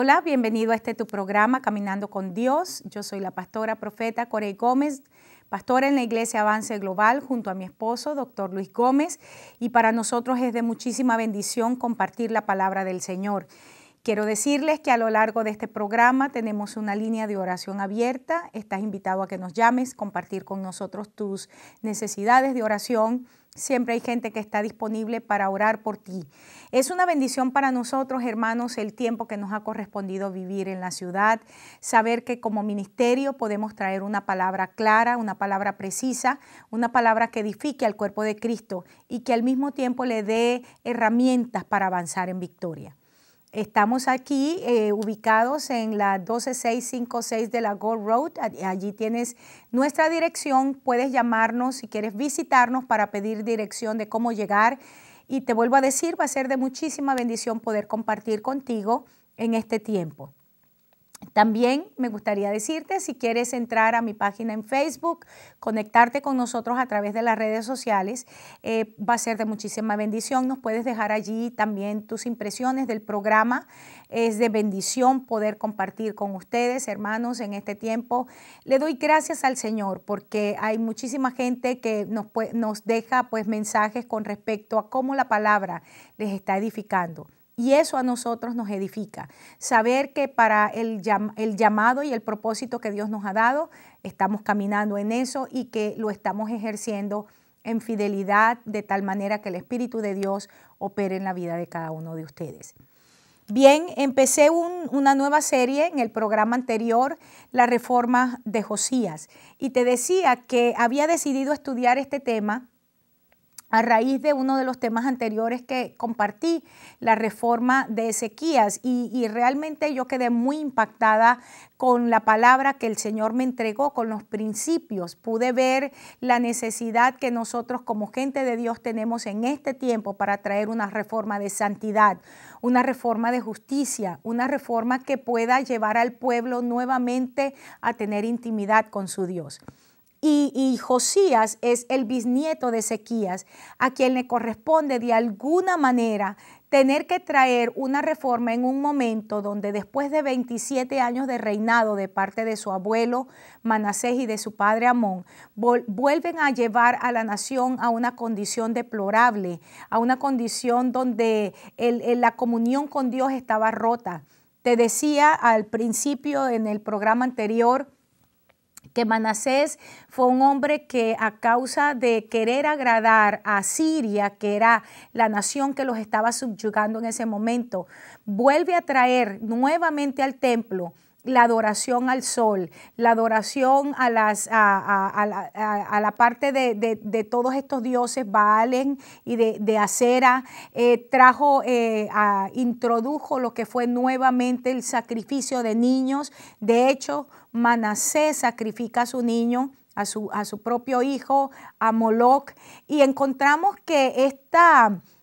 Hola, bienvenido a este tu programa Caminando con Dios. Yo soy la pastora profeta Corey Gómez, pastora en la Iglesia Avance Global junto a mi esposo, doctor Luis Gómez, y para nosotros es de muchísima bendición compartir la palabra del Señor. Quiero decirles que a lo largo de este programa tenemos una línea de oración abierta. Estás invitado a que nos llames, compartir con nosotros tus necesidades de oración. Siempre hay gente que está disponible para orar por ti. Es una bendición para nosotros, hermanos, el tiempo que nos ha correspondido vivir en la ciudad, saber que como ministerio podemos traer una palabra clara, una palabra precisa, una palabra que edifique al cuerpo de Cristo y que al mismo tiempo le dé herramientas para avanzar en victoria. Estamos aquí eh, ubicados en la 12656 de la Gold Road. Allí tienes nuestra dirección. Puedes llamarnos si quieres visitarnos para pedir dirección de cómo llegar. Y te vuelvo a decir, va a ser de muchísima bendición poder compartir contigo en este tiempo. También me gustaría decirte, si quieres entrar a mi página en Facebook, conectarte con nosotros a través de las redes sociales, eh, va a ser de muchísima bendición. Nos puedes dejar allí también tus impresiones del programa. Es de bendición poder compartir con ustedes, hermanos, en este tiempo. Le doy gracias al Señor porque hay muchísima gente que nos, nos deja pues mensajes con respecto a cómo la palabra les está edificando. Y eso a nosotros nos edifica. Saber que para el, llamado y el propósito que Dios nos ha dado, estamos caminando en eso y que lo estamos ejerciendo en fidelidad de tal manera que el Espíritu de Dios opere en la vida de cada uno de ustedes. Bien, empecé una nueva serie en el programa anterior, la reforma de Josías, y te decía que había decidido estudiar este tema a raíz de uno de los temas anteriores que compartí, la reforma de Ezequías. Y, realmente yo quedé muy impactada con la palabra que el Señor me entregó, con los principios. Pude ver la necesidad que nosotros como gente de Dios tenemos en este tiempo para traer una reforma de santidad, una reforma de justicia, una reforma que pueda llevar al pueblo nuevamente a tener intimidad con su Dios. Y, Josías es el bisnieto de Ezequías, a quien le corresponde de alguna manera tener que traer una reforma en un momento donde después de 27 años de reinado de parte de su abuelo Manasés y de su padre Amón, vuelven a llevar a la nación a una condición deplorable, a una condición donde la comunión con Dios estaba rota. Te decía al principio en el programa anterior, que Manasés fue un hombre que a causa de querer agradar a Siria, que era la nación que los estaba subyugando en ese momento, vuelve a traer nuevamente al templo la adoración al sol, la adoración a, las, a, la parte de, todos estos dioses Baalen y de, Acera, eh, trajo, eh, introdujo lo que fue nuevamente el sacrificio de niños. De hecho, Manasé sacrifica a su niño. A su, a su propio hijo, a Moloch, y encontramos que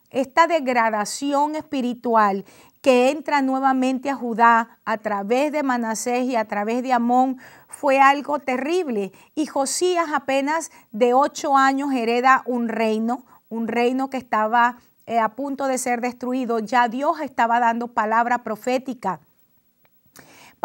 esta degradación espiritual que entra nuevamente a Judá a través de Manasés y a través de Amón fue algo terrible. Y Josías apenas de ocho años hereda un reino, un reino que estaba eh, a punto de ser destruido. Ya Dios estaba dando palabra profética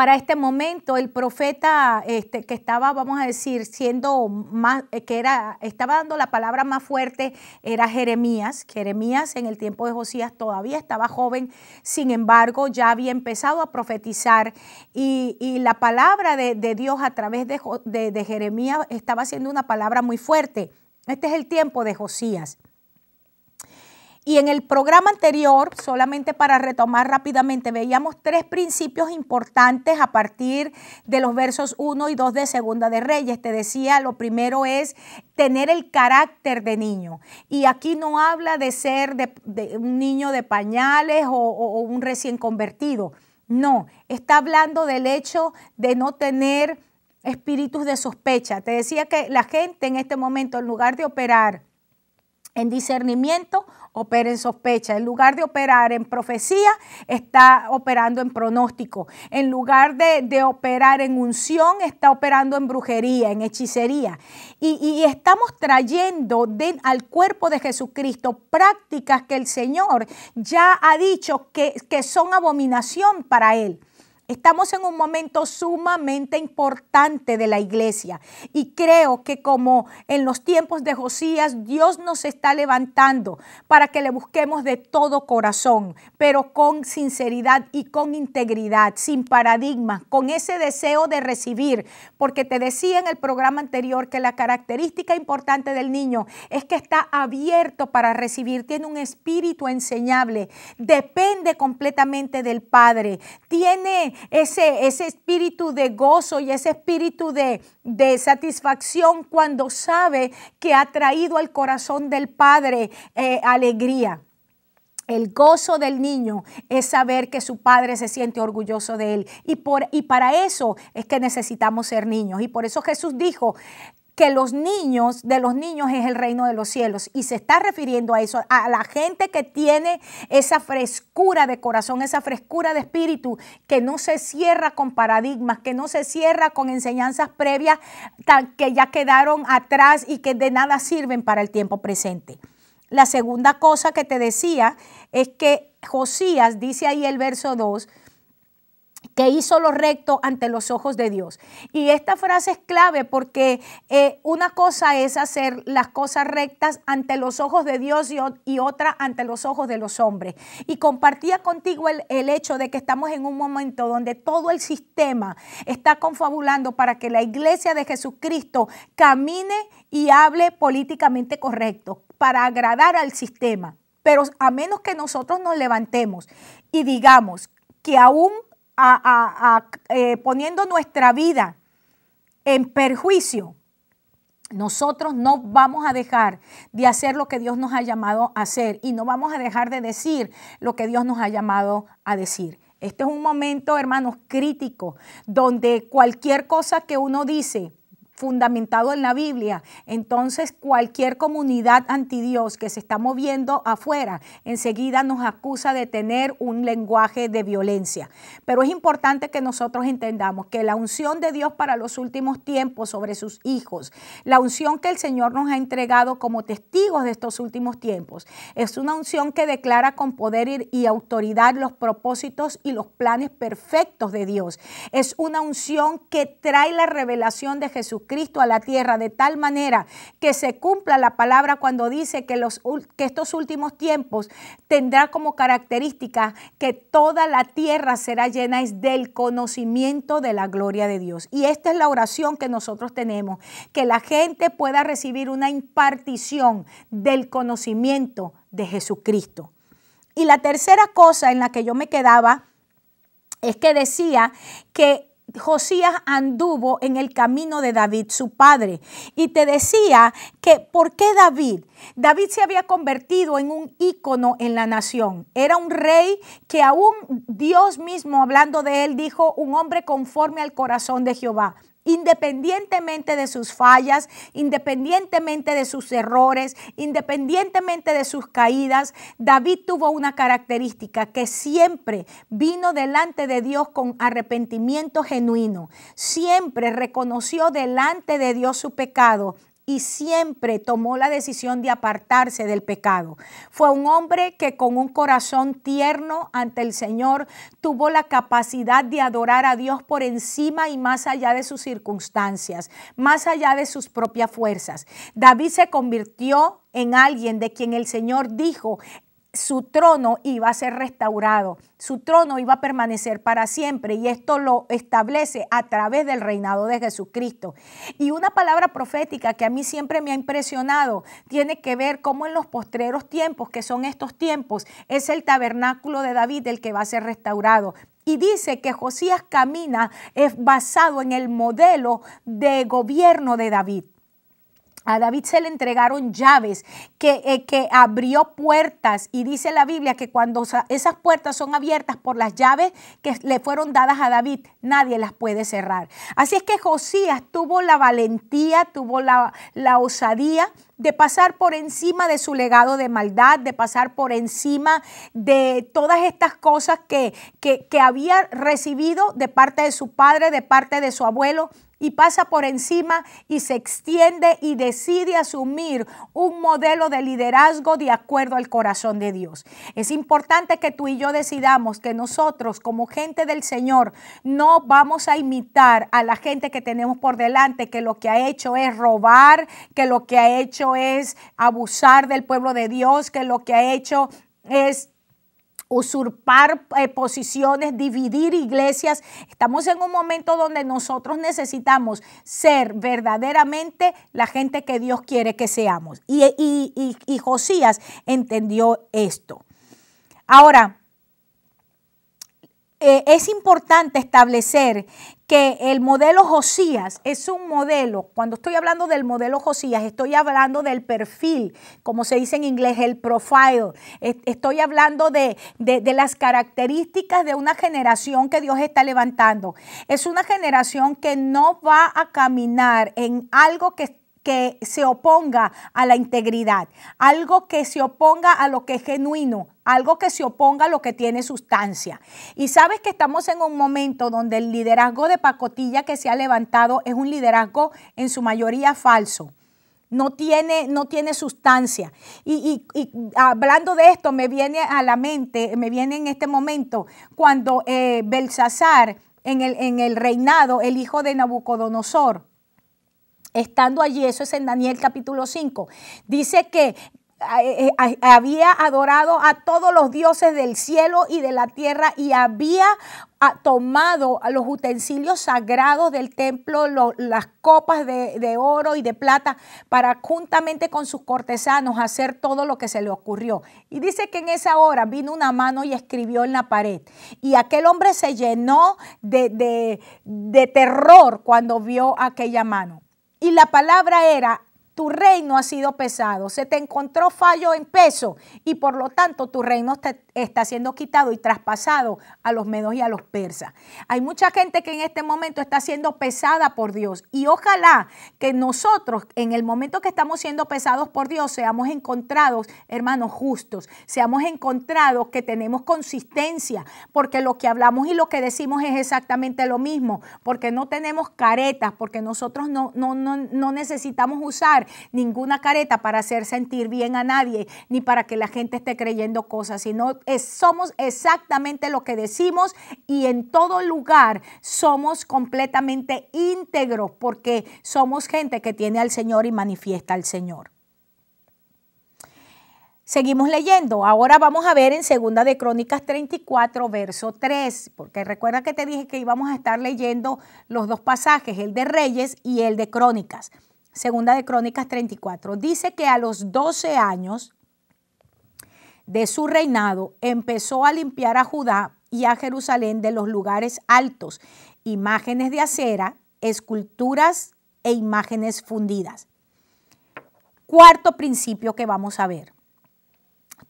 para este momento el profeta este, que estaba, vamos a decir, siendo más, eh, que era, estaba dando la palabra más fuerte, era Jeremías. Jeremías en el tiempo de Josías todavía estaba joven, sin embargo ya había empezado a profetizar y, la palabra de, Dios a través de, de Jeremías estaba siendo una palabra muy fuerte. Este es el tiempo de Josías. Y en el programa anterior, solamente para retomar rápidamente, veíamos tres principios importantes a partir de los versos 1 y 2 de Segunda de Reyes. Te decía, lo primero es tener el carácter de niño. Y aquí no habla de ser de, un niño de pañales o un recién convertido. No, está hablando del hecho de no tener espíritus de sospecha. Te decía que la gente en este momento, en lugar de operar, en discernimiento, opera en sospecha. En lugar de operar en profecía, está operando en pronóstico. En lugar de, operar en unción, está operando en brujería, en hechicería. Y, estamos trayendo al cuerpo de Jesucristo prácticas que el Señor ya ha dicho que, que son abominación para Él. Estamos en un momento sumamente importante de la iglesia y creo que como en los tiempos de Josías, Dios nos está levantando para que le busquemos de todo corazón, pero con sinceridad y con integridad, sin paradigma, con ese deseo de recibir, porque te decía en el programa anterior que la característica importante del niño es que está abierto para recibir, tiene un espíritu enseñable, depende completamente del Padre, tiene ese, ese espíritu de gozo y ese espíritu de, satisfacción cuando sabe que ha traído al corazón del Padre eh, alegría. El gozo del niño es saber que su padre se siente orgulloso de él. Y, por, y para eso es que necesitamos ser niños. Y por eso Jesús dijo, que los niños, de los niños es el reino de los cielos. Y se está refiriendo a eso, a la gente que tiene esa frescura de corazón, esa frescura de espíritu, que no se cierra con paradigmas, que no se cierra con enseñanzas previas que ya quedaron atrás y que de nada sirven para el tiempo presente. La segunda cosa que te decía es que Josías, dice ahí el verso 2, que hizo lo recto ante los ojos de Dios. Y esta frase es clave porque eh, una cosa es hacer las cosas rectas ante los ojos de Dios y, y otra ante los ojos de los hombres. Y compartía contigo el, el hecho de que estamos en un momento donde todo el sistema está confabulando para que la iglesia de Jesucristo camine y hable políticamente correcto para agradar al sistema. Pero a menos que nosotros nos levantemos y digamos que aún a, eh, poniendo nuestra vida en perjuicio, nosotros no vamos a dejar de hacer lo que Dios nos ha llamado a hacer y no vamos a dejar de decir lo que Dios nos ha llamado a decir. Este es un momento, hermanos, crítico, donde cualquier cosa que uno dice fundamentado en la Biblia. Entonces, cualquier comunidad antidios que se está moviendo afuera, enseguida nos acusa de tener un lenguaje de violencia. Pero es importante que nosotros entendamos que la unción de Dios para los últimos tiempos sobre sus hijos, la unción que el Señor nos ha entregado como testigos de estos últimos tiempos, es una unción que declara con poder y autoridad los propósitos y los planes perfectos de Dios. Es una unción que trae la revelación de Jesucristo Cristo a la tierra, de tal manera que se cumpla la palabra cuando dice que, los, estos últimos tiempos tendrá como característica que toda la tierra será llena del conocimiento de la gloria de Dios. Y esta es la oración que nosotros tenemos, que la gente pueda recibir una impartición del conocimiento de Jesucristo. Y la tercera cosa en la que yo me quedaba es que decía que Josías anduvo en el camino de David, su padre, y te decía que por qué David. David se había convertido en un ícono en la nación. Era un rey que aún Dios mismo, hablando de él, dijo, un hombre conforme al corazón de Jehová independientemente de sus fallas, independientemente de sus errores, independientemente de sus caídas, David tuvo una característica que siempre vino delante de Dios con arrepentimiento genuino, siempre reconoció delante de Dios su pecado y siempre tomó la decisión de apartarse del pecado. Fue un hombre que con un corazón tierno ante el Señor tuvo la capacidad de adorar a Dios por encima y más allá de sus circunstancias, más allá de sus propias fuerzas. David se convirtió en alguien de quien el Señor dijo, su trono iba a ser restaurado, su trono iba a permanecer para siempre y esto lo establece a través del reinado de Jesucristo. Y una palabra profética que a mí siempre me ha impresionado tiene que ver cómo en los postreros tiempos, que son estos tiempos, es el tabernáculo de David el que va a ser restaurado. Y dice que Josías camina es basado en el modelo de gobierno de David. A David se le entregaron llaves eh, que, abrió puertas y dice la Biblia que cuando esas puertas son abiertas por las llaves que le fueron dadas a David, nadie las puede cerrar. Así es que Josías tuvo la valentía, tuvo la, osadía de pasar por encima de su legado de maldad, de pasar por encima de todas estas cosas que, que, que había recibido de parte de su padre, de parte de su abuelo, y pasa por encima y se extiende y decide asumir un modelo de liderazgo de acuerdo al corazón de Dios. Es importante que tú y yo decidamos que nosotros como gente del Señor no vamos a imitar a la gente que tenemos por delante, que lo que ha hecho es robar, que lo que ha hecho es abusar del pueblo de Dios, que lo que ha hecho es usurpar eh, posiciones, dividir iglesias. Estamos en un momento donde nosotros necesitamos ser verdaderamente la gente que Dios quiere que seamos. Y, Josías entendió esto. Ahora, eh, es importante establecer que el modelo Josías es un modelo, cuando estoy hablando del modelo Josías, estoy hablando del perfil, como se dice en inglés, el profile, estoy hablando de, las características de una generación que Dios está levantando. Es una generación que no va a caminar en algo que está se oponga a la integridad, algo que se oponga a lo que es genuino, algo que se oponga a lo que tiene sustancia. Y sabes que estamos en un momento donde el liderazgo de pacotilla que se ha levantado es un liderazgo en su mayoría falso. No tiene, no tiene sustancia. Y, hablando de esto, me viene a la mente, me viene en este momento, cuando eh, Belsasar, en el, en el reinado, el hijo de Nabucodonosor, estando allí, eso es en Daniel capítulo 5, dice que ah, eh, eh, ah, había adorado a todos los dioses del cielo y de la tierra y había ah, tomado los utensilios sagrados del templo, las copas de, oro y de plata, para juntamente con sus cortesanos hacer todo lo que se le ocurrió. Y dice que en esa hora vino una mano y escribió en la pared. Y aquel hombre se llenó de terror cuando vio aquella mano y la palabra era, tu reino ha sido pesado, se te encontró fallo en peso y por lo tanto tu reino está está siendo quitado y traspasado a los medos y a los persas. Hay mucha gente que en este momento está siendo pesada por Dios y ojalá que nosotros en el momento que estamos siendo pesados por Dios seamos encontrados, hermanos justos, seamos encontrados que tenemos consistencia, porque lo que hablamos y lo que decimos es exactamente lo mismo, porque no tenemos caretas, porque nosotros no, necesitamos usar ninguna careta para hacer sentir bien a nadie, ni para que la gente esté creyendo cosas, sino somos exactamente lo que decimos y en todo lugar somos completamente íntegros porque somos gente que tiene al Señor y manifiesta al Señor. Seguimos leyendo. Ahora vamos a ver en Segunda de Crónicas 34, verso 3, porque recuerda que te dije que íbamos a estar leyendo los dos pasajes, el de Reyes y el de Crónicas. Segunda de Crónicas 34. Dice que a los 12 años de su reinado, empezó a limpiar a Judá y a Jerusalén de los lugares altos, imágenes de acera, esculturas e imágenes fundidas. Cuarto principio que vamos a ver.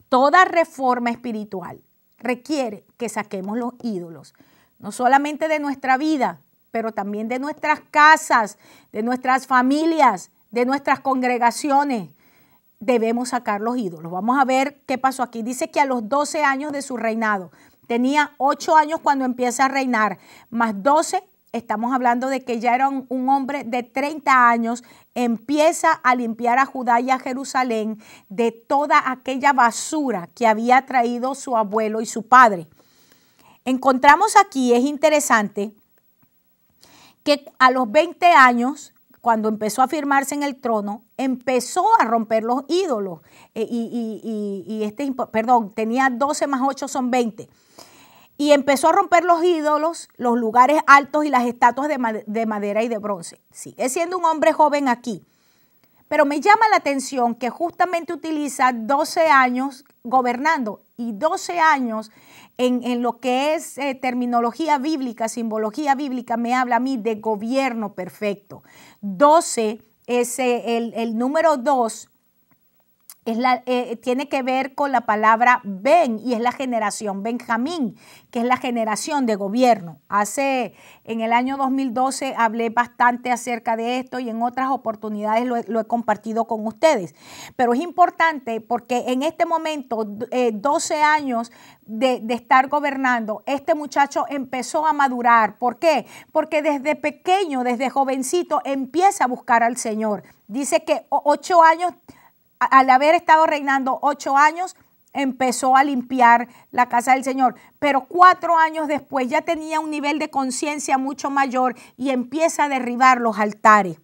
Toda reforma espiritual requiere que saquemos los ídolos, no solamente de nuestra vida, pero también de nuestras casas, de nuestras familias, de nuestras congregaciones, debemos sacar los ídolos. Vamos a ver qué pasó aquí. Dice que a los 12 años de su reinado, tenía 8 años cuando empieza a reinar, más 12, estamos hablando de que ya era un, hombre de 30 años, empieza a limpiar a Judá y a Jerusalén de toda aquella basura que había traído su abuelo y su padre. Encontramos aquí, es interesante, que a los 20 años cuando empezó a firmarse en el trono, empezó a romper los ídolos. Eh, y, este, perdón, tenía 12 más 8 son 20. Y empezó a romper los ídolos, los lugares altos y las estatuas de, de madera y de bronce. Sigue siendo un hombre joven aquí. Pero me llama la atención que justamente utiliza 12 años gobernando y 12 años en, lo que es eh, terminología bíblica, simbología bíblica, me habla a mí de gobierno perfecto. 12 es eh, el, el número 2 eh, eh, tiene que ver con la palabra Ben y es la generación Benjamín, que es la generación de gobierno. Hace en el año 2012 hablé bastante acerca de esto y en otras oportunidades lo, he compartido con ustedes. Pero es importante porque en este momento, 12 eh, años de, de estar gobernando, este muchacho empezó a madurar. ¿Por qué? Porque desde pequeño, desde jovencito, empieza a buscar al Señor. Dice que ocho años al haber estado reinando ocho años, empezó a limpiar la casa del Señor. Pero cuatro años después ya tenía un nivel de conciencia mucho mayor y empieza a derribar los altares.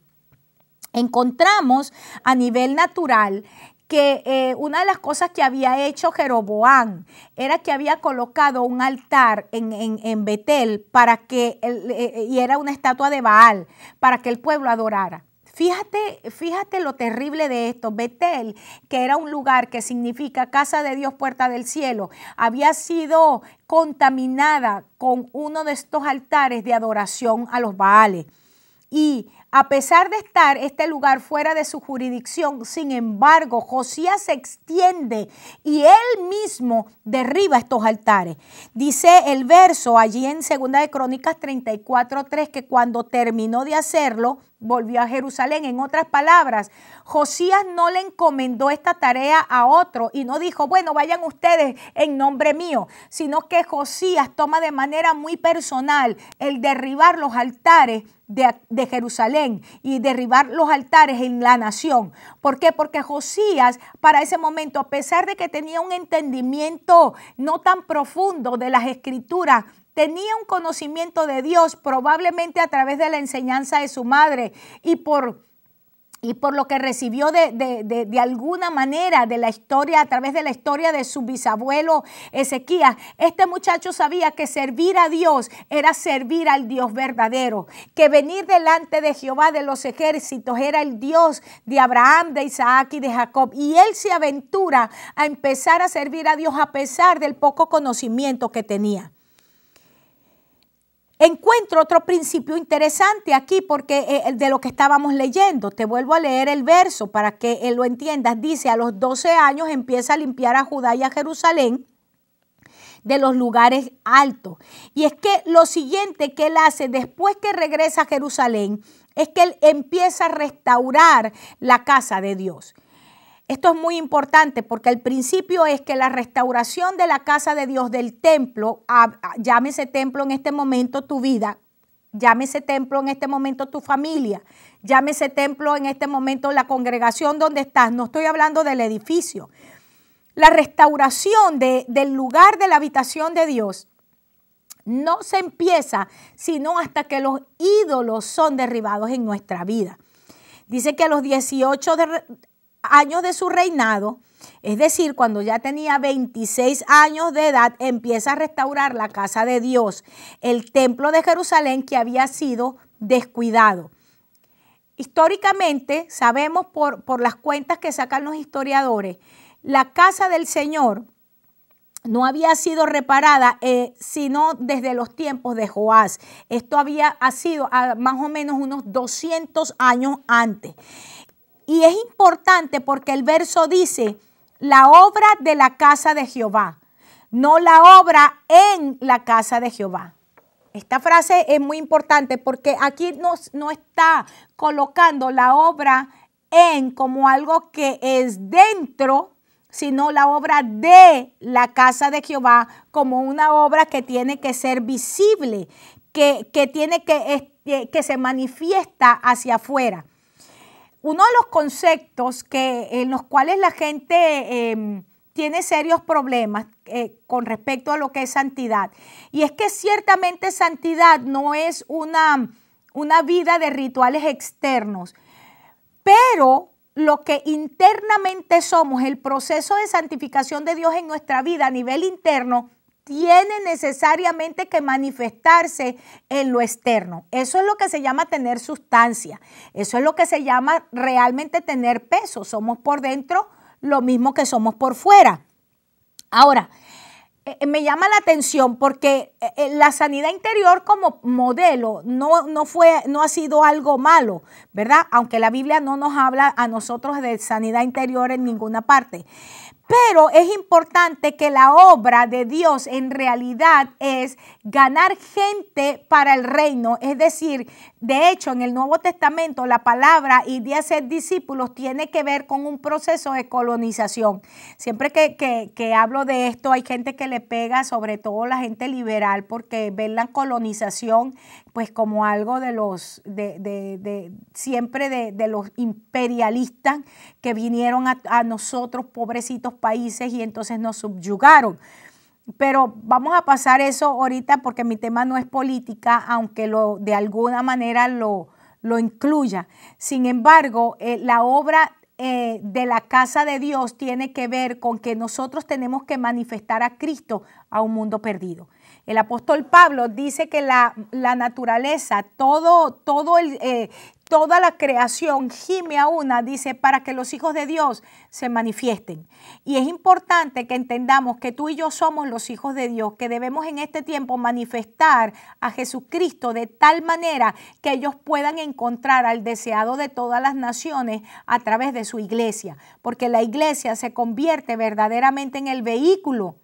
Encontramos a nivel natural que eh, una de las cosas que había hecho Jeroboam era que había colocado un altar en, Betel para que, eh, eh, y era una estatua de Baal, para que el pueblo adorara. Fíjate, fíjate lo terrible de esto. Betel, que era un lugar que significa casa de Dios, puerta del cielo, había sido contaminada con uno de estos altares de adoración a los Baales. Y a pesar de estar este lugar fuera de su jurisdicción, sin embargo, Josías se extiende y él mismo derriba estos altares. Dice el verso allí en 2 de Crónicas 34:3 que cuando terminó de hacerlo, volvió a Jerusalén. En otras palabras, Josías no le encomendó esta tarea a otro y no dijo, bueno, vayan ustedes en nombre mío, sino que Josías toma de manera muy personal el derribar los altares de, Jerusalén y derribar los altares en la nación. ¿Por qué? Porque Josías para ese momento, a pesar de que tenía un entendimiento no tan profundo de las escrituras, tenía un conocimiento de Dios, probablemente a través de la enseñanza de su madre y por y por lo que recibió de, de, alguna manera de la historia, a través de la historia de su bisabuelo Ezequías, este muchacho sabía que servir a Dios era servir al Dios verdadero, que venir delante de Jehová de los ejércitos era el Dios de Abraham, de Isaac y de Jacob. Y él se aventura a empezar a servir a Dios a pesar del poco conocimiento que tenía. Encuentro otro principio interesante aquí porque eh, de lo que estábamos leyendo, te vuelvo a leer el verso para que eh, lo entiendas. Dice, a los 12 años empieza a limpiar a Judá y a Jerusalén de los lugares altos. Y es que lo siguiente que él hace después que regresa a Jerusalén es que él empieza a restaurar la casa de Dios. Esto es muy importante porque el principio es que la restauración de la casa de Dios del templo, llámese templo en este momento tu vida, llámese templo en este momento tu familia, llámese templo en este momento la congregación donde estás, no estoy hablando del edificio. La restauración del lugar de la habitación de Dios no se empieza sino hasta que los ídolos son derribados en nuestra vida. Dice que a los 18 de años de su reinado, es decir, cuando ya tenía 26 años de edad, empieza a restaurar la casa de Dios, el templo de Jerusalén que había sido descuidado. Históricamente, sabemos por, las cuentas que sacan los historiadores, la casa del Señor no había sido reparada eh, sino desde los tiempos de Joás. Esto había sido ah, más o menos unos 200 años antes. Y es importante porque el verso dice, la obra de la casa de Jehová, no la obra en la casa de Jehová. Esta frase es muy importante porque aquí no está colocando la obra en como algo que es dentro, sino la obra de la casa de Jehová como una obra que tiene que ser visible, que, tiene que, que se manifiesta hacia afuera uno de los conceptos en los cuales la gente em, tiene serios problemas eh, con respecto a lo que es santidad, y es que ciertamente santidad no es una vida de rituales externos, pero lo que internamente somos, el proceso de santificación de Dios en nuestra vida a nivel interno, tiene necesariamente que manifestarse en lo externo. Eso es lo que se llama tener sustancia. Eso es lo que se llama realmente tener peso. Somos por dentro lo mismo que somos por fuera. Ahora, eh, eh, me llama la atención porque eh, la sanidad interior como modelo no, no, fue, no ha sido algo malo, ¿verdad? Aunque la Biblia no nos habla a nosotros de sanidad interior en ninguna parte. Pero es importante que la obra de Dios en realidad es ganar gente para el reino. Es decir, de hecho, en el Nuevo Testamento la palabra y de hacer discípulos tiene que ver con un proceso de colonización. Siempre que, que hablo de esto, hay gente que le pega, sobre todo la gente liberal, porque ven la colonización pues como algo de los, de, de, siempre de, los imperialistas que vinieron a, nosotros, pobrecitos países, y entonces nos subyugaron. Pero vamos a pasar eso ahorita porque mi tema no es política, aunque lo, de alguna manera lo, lo incluya. Sin embargo, eh, la obra eh, de la casa de Dios tiene que ver con que nosotros tenemos que manifestar a Cristo a un mundo perdido. El apóstol Pablo dice que la, naturaleza, todo, todo el, eh, toda la creación gime a una, dice, para que los hijos de Dios se manifiesten. Y es importante que entendamos que tú y yo somos los hijos de Dios, que debemos en este tiempo manifestar a Jesucristo de tal manera que ellos puedan encontrar al deseado de todas las naciones a través de su iglesia, porque la iglesia se convierte verdaderamente en el vehículo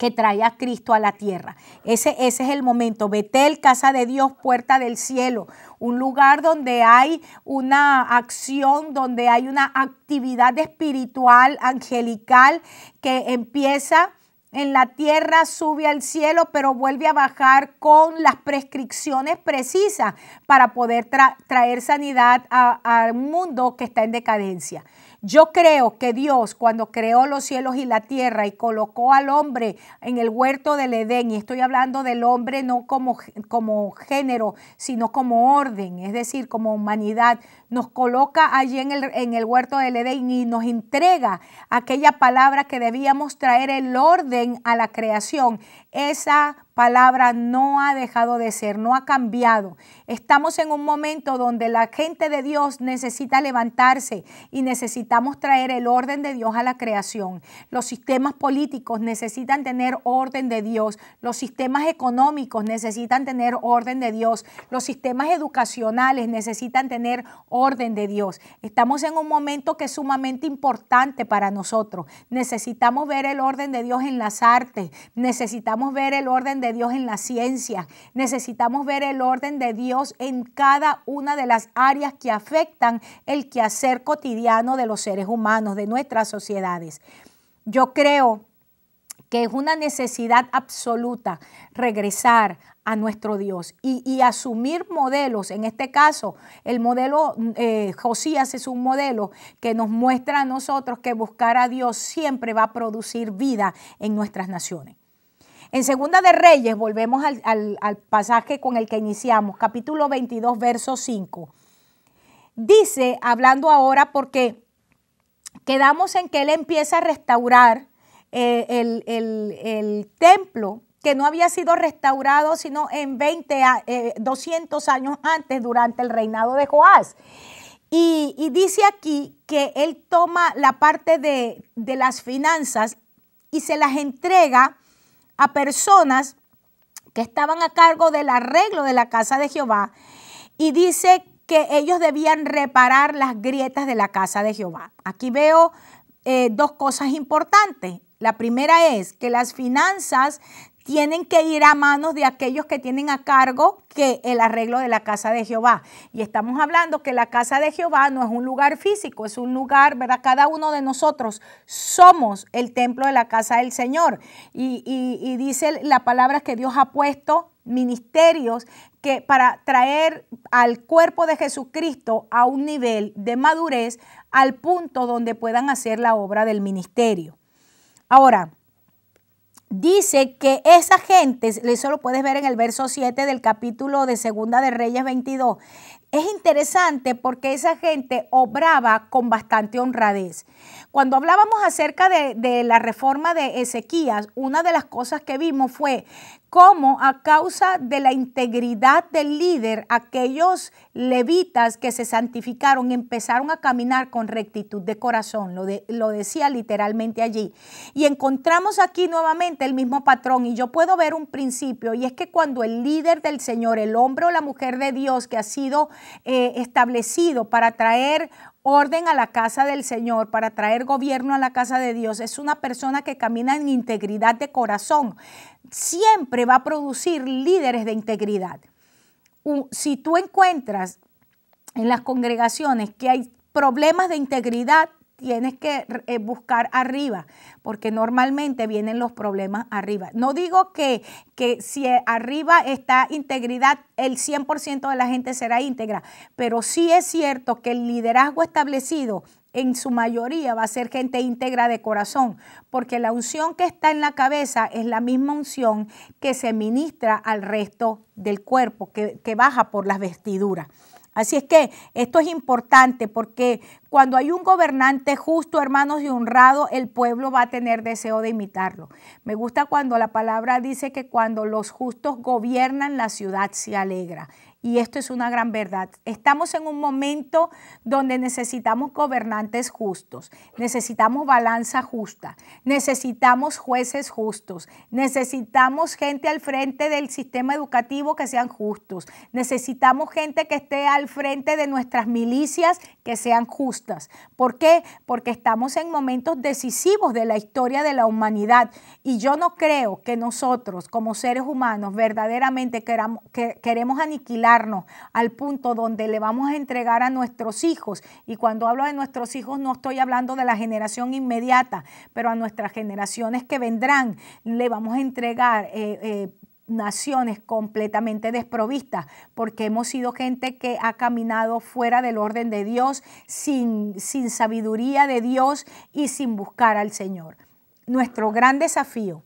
que trae a Cristo a la tierra. Ese, ese es el momento. Betel, casa de Dios, puerta del cielo. Un lugar donde hay una acción, donde hay una actividad espiritual, angelical, que empieza en la tierra, sube al cielo, pero vuelve a bajar con las prescripciones precisas para poder traer sanidad al mundo que está en decadencia. Yo creo que Dios cuando creó los cielos y la tierra y colocó al hombre en el huerto del Edén, y estoy hablando del hombre no como, como género, sino como orden, es decir, como humanidad, nos coloca allí en el, huerto del Edén y nos entrega aquella palabra que debíamos traer el orden a la creación. Esa palabra no ha dejado de ser, no ha cambiado. Estamos en un momento donde la gente de Dios necesita levantarse y necesitamos traer el orden de Dios a la creación. Los sistemas políticos necesitan tener orden de Dios. Los sistemas económicos necesitan tener orden de Dios. Los sistemas educacionales necesitan tener orden orden de Dios. Estamos en un momento que es sumamente importante para nosotros. Necesitamos ver el orden de Dios en las artes, necesitamos ver el orden de Dios en la ciencia, necesitamos ver el orden de Dios en cada una de las áreas que afectan el quehacer cotidiano de los seres humanos, de nuestras sociedades. Yo creo que es una necesidad absoluta regresar a nuestro Dios y, asumir modelos. En este caso, el modelo mm, eh, Josías es un modelo que nos muestra a nosotros que buscar a Dios siempre va a producir vida en nuestras naciones. En Segunda de Reyes, volvemos al, al pasaje con el que iniciamos, capítulo 22, verso 5. Dice, hablando ahora porque quedamos en que Él empieza a restaurar eh, el, templo que no había sido restaurado sino en 20, 200 eh, años antes durante el reinado de Joás. Y, dice aquí que él toma la parte de, las finanzas y se las entrega a personas que estaban a cargo del arreglo de la casa de Jehová. Y dice que ellos debían reparar las grietas de la casa de Jehová. Aquí veo eh, dos cosas importantes. La primera es que las finanzas tienen que ir a manos de aquellos que tienen a cargo que el arreglo de la casa de Jehová. Y estamos hablando que la casa de Jehová no es un lugar físico, es un lugar, ¿verdad? Cada uno de nosotros somos el templo de la casa del Señor. Y, y dice la palabra que Dios ha puesto ministerios que para traer al cuerpo de Jesucristo a un nivel de madurez al punto donde puedan hacer la obra del ministerio. Ahora, dice que esa gente, eso lo puedes ver en el verso 7 del capítulo de Segunda de Reyes 22, es interesante porque esa gente obraba con bastante honradez. Cuando hablábamos acerca de, la reforma de Ezequías, una de las cosas que vimos fue cómo a causa de la integridad del líder, aquellos levitas que se santificaron empezaron a caminar con rectitud de corazón, lo, lo decía literalmente allí. Y encontramos aquí nuevamente el mismo patrón y yo puedo ver un principio y es que cuando el líder del Señor, el hombre o la mujer de Dios que ha sido eh, establecido para traer orden a la casa del Señor, para traer gobierno a la casa de Dios, es una persona que camina en integridad de corazón. Siempre va a producir líderes de integridad. Si tú encuentras en las congregaciones que hay problemas de integridad, tienes que eh, buscar arriba, porque normalmente vienen los problemas arriba. No digo que, si arriba está integridad, el 100% de la gente será íntegra, pero sí es cierto que el liderazgo establecido en su mayoría va a ser gente íntegra de corazón, porque la unción que está en la cabeza es la misma unción que se ministra al resto del cuerpo, que, que baja por las vestiduras. Así es que esto es importante porque cuando hay un gobernante justo, hermanos, y honrado, el pueblo va a tener deseo de imitarlo. Me gusta cuando la palabra dice que cuando los justos gobiernan, la ciudad se alegra. Y esto es una gran verdad. Estamos en un momento donde necesitamos gobernantes justos, necesitamos balanza justa, necesitamos jueces justos, necesitamos gente al frente del sistema educativo que sean justos, necesitamos gente que esté al frente de nuestras milicias que sean justas. ¿Por qué? Porque estamos en momentos decisivos de la historia de la humanidad y yo no creo que nosotros como seres humanos verdaderamente queramos, queremos aniquilar al punto donde le vamos a entregar a nuestros hijos. Y cuando hablo de nuestros hijos no estoy hablando de la generación inmediata, pero a nuestras generaciones que vendrán le vamos a entregar. Eh, eh, naciones completamente desprovistas, porque hemos sido gente que ha caminado fuera del orden de Dios, sin, sin sabiduría de Dios y sin buscar al Señor. Nuestro gran desafío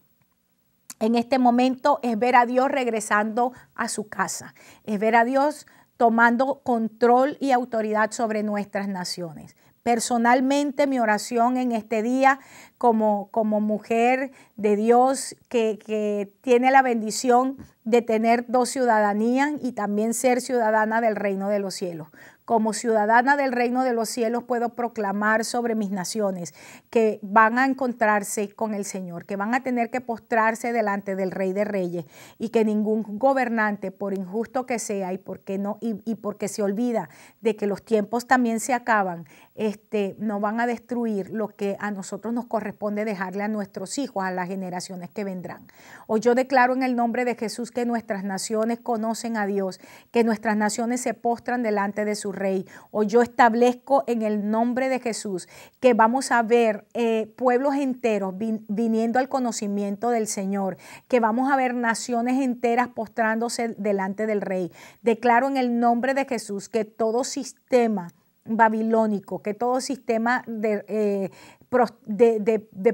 en este momento es ver a Dios regresando a su casa, es ver a Dios tomando control y autoridad sobre nuestras naciones. Personalmente mi oración en este día como, mujer de Dios que tiene la bendición de tener dos ciudadanías y también ser ciudadana del reino de los cielos como ciudadana del reino de los cielos puedo proclamar sobre mis naciones que van a encontrarse con el Señor, que van a tener que postrarse delante del Rey de Reyes y que ningún gobernante, por injusto que sea y porque no y, porque se olvida de que los tiempos también se acaban, este, no van a destruir lo que a nosotros nos corresponde dejarle a nuestros hijos, a las generaciones que vendrán. Hoy yo declaro en el nombre de Jesús que nuestras naciones conocen a Dios, que nuestras naciones se postran delante de su rey. o yo establezco en el nombre de Jesús que vamos a ver eh, pueblos enteros viniendo al conocimiento del Señor, que vamos a ver naciones enteras postrándose delante del rey. Declaro en el nombre de Jesús que todo sistema babilónico, que todo sistema de, eh,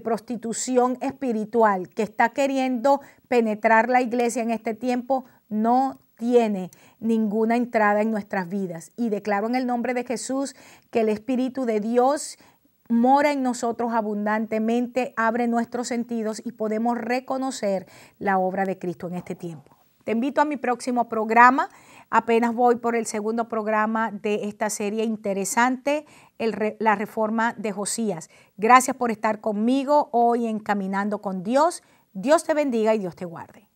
prostitución espiritual que está queriendo penetrar la iglesia en este tiempo no tiene ninguna entrada en nuestras vidas. Y declaro en el nombre de Jesús que el Espíritu de Dios mora en nosotros abundantemente, abre nuestros sentidos y podemos reconocer la obra de Cristo en este tiempo. Te invito a mi próximo programa. Apenas voy por el segundo programa de esta serie interesante, la reforma de Josías. Gracias por estar conmigo hoy encaminando con Dios. Dios te bendiga y Dios te guarde.